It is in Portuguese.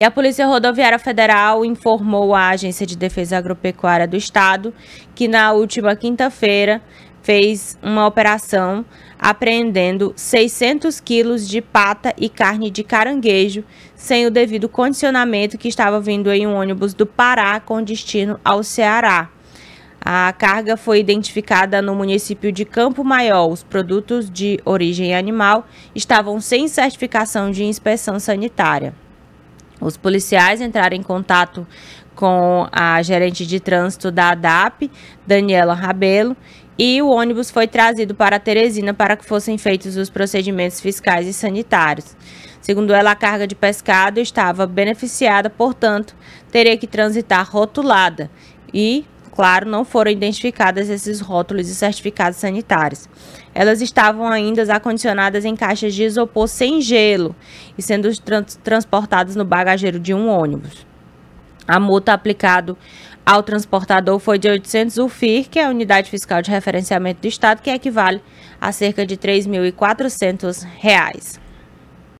E a Polícia Rodoviária Federal informou a Agência de Defesa Agropecuária do Estado que na última quinta-feira fez uma operação apreendendo 600 quilos de pata e carne de caranguejo sem o devido condicionamento que estava vindo em um ônibus do Pará com destino ao Ceará. A carga foi identificada no município de Campo Maior. Os produtos de origem animal estavam sem certificação de inspeção sanitária. Os policiais entraram em contato com a gerente de trânsito da ADAP, Daniela Rabelo, e o ônibus foi trazido para Teresina para que fossem feitos os procedimentos fiscais e sanitários. Segundo ela, a carga de pescado estava beneficiada, portanto, teria que transitar rotulada e claro, não foram identificadas esses rótulos e certificados sanitários. Elas estavam ainda acondicionadas em caixas de isopor sem gelo e sendo trans transportadas no bagageiro de um ônibus. A multa aplicada ao transportador foi de 800 UFIR, que é a Unidade Fiscal de Referenciamento do Estado, que equivale a cerca de R$ 3.400.